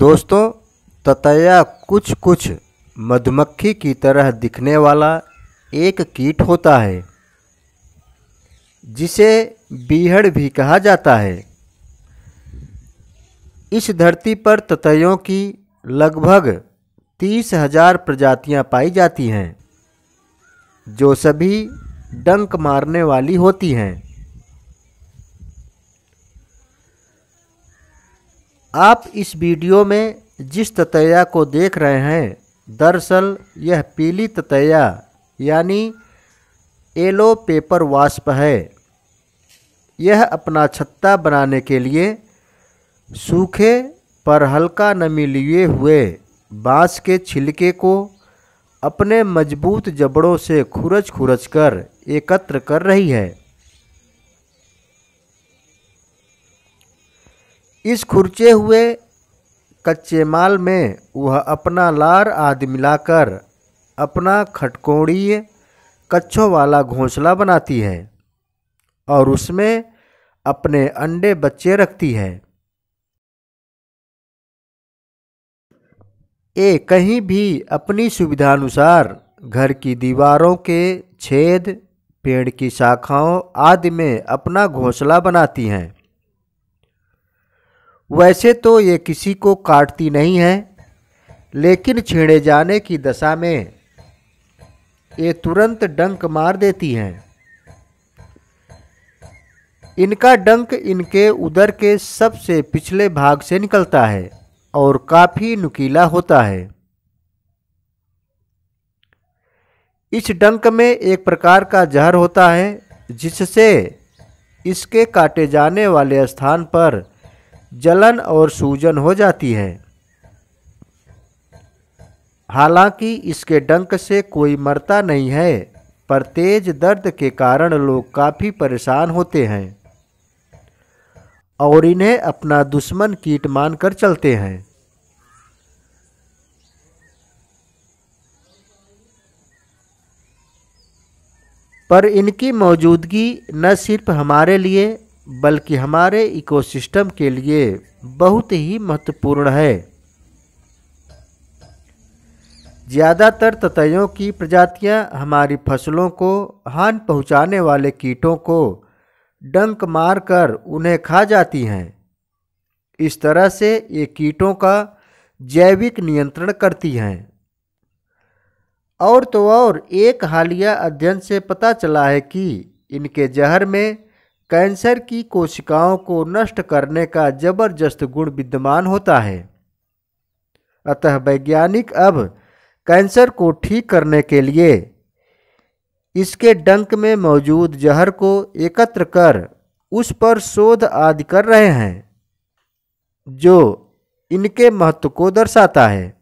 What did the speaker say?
दोस्तों ततया कुछ कुछ मधुमक्खी की तरह दिखने वाला एक कीट होता है जिसे बीहड़ भी कहा जाता है इस धरती पर ततयों की लगभग तीस हजार प्रजातियाँ पाई जाती हैं जो सभी डंक मारने वाली होती हैं आप इस वीडियो में जिस ततैया को देख रहे हैं दरअसल यह पीली ततैया यानी एलो पेपर वास्प है यह अपना छत्ता बनाने के लिए सूखे पर हल्का नमी लिए हुए बाँस के छिलके को अपने मजबूत जबड़ों से खुरच खुरच कर एकत्र कर रही है इस खुरचे हुए कच्चे माल में वह अपना लार आदि मिलाकर अपना खटकोड़ीय कच्छों वाला घोंसला बनाती है और उसमें अपने अंडे बच्चे रखती है ए कहीं भी अपनी सुविधानुसार घर की दीवारों के छेद पेड़ की शाखाओं आदि में अपना घोंसला बनाती हैं वैसे तो ये किसी को काटती नहीं है लेकिन छेड़े जाने की दशा में ये तुरंत डंक मार देती हैं इनका डंक इनके उदर के सबसे पिछले भाग से निकलता है और काफ़ी नुकीला होता है इस डंक में एक प्रकार का जहर होता है जिससे इसके काटे जाने वाले स्थान पर जलन और सूजन हो जाती है हालांकि इसके डंक से कोई मरता नहीं है पर तेज दर्द के कारण लोग काफ़ी परेशान होते हैं और इन्हें अपना दुश्मन कीट मानकर चलते हैं पर इनकी मौजूदगी न सिर्फ हमारे लिए बल्कि हमारे इकोसिस्टम के लिए बहुत ही महत्वपूर्ण है ज़्यादातर ततयों की प्रजातियां हमारी फसलों को हान पहुंचाने वाले कीटों को डंक मारकर उन्हें खा जाती हैं इस तरह से ये कीटों का जैविक नियंत्रण करती हैं और तो और एक हालिया अध्ययन से पता चला है कि इनके जहर में कैंसर की कोशिकाओं को नष्ट करने का जबरदस्त गुण विद्यमान होता है अतः वैज्ञानिक अब कैंसर को ठीक करने के लिए इसके डंक में मौजूद जहर को एकत्र कर उस पर शोध आदि कर रहे हैं जो इनके महत्व को दर्शाता है